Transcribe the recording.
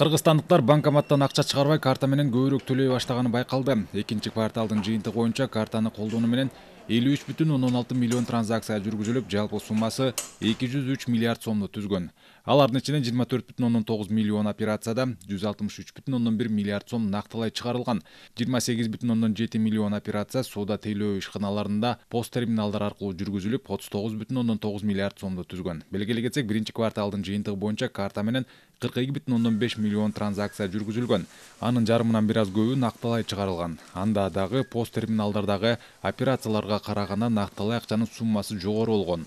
кыргызстандыктар банкоматтан ақша шығарбай карта менен көбүрөөк төлөй баштаганы байкалды экинчи кварталдын жыйынтыгы боюнча картаны колдонуу менен элүү үч бүтүн ондон алты миллион транзакция жүргүзүлүп жалпы суммасы эки жүз үч миллиард сомду түзгөн алардын ичинен жыйырма төрт бүтүн ондон тогуз миллион операцияда жүз алтымыш үч бүтүн ондон бир миллиард сом нақтылай чыгарылган жыйырма сегиз бүтүн ондон жети миллион операция соода тейлөө ишканаларында пост терминалдар аркылуу жүргүзүлүп отуз тогуз бүтүн ондон тогуз миллиард сомду түзгөн белгилей кетсек биринчи кварталдын жыйынтыгы боюнча карта менен кырк эки бүтүн ондон беш миллион транзакция жүргүзүлгөн анын жарымынан бир аз көбү нактылай чыгарылган анда дагы пост терминалдардагы операцияларга караганда нактылай акчанын суммасы жогору болгон